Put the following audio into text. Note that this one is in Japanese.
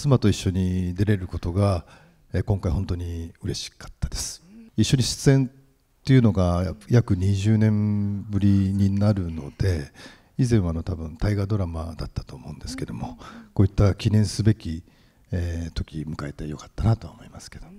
妻と一緒に出れることが今回本当に嬉しかったです一緒に出演っていうのが約20年ぶりになるので以前はあの多分大河ドラマだったと思うんですけどもこういった記念すべき、え時迎えてよかったなとは思いますけど。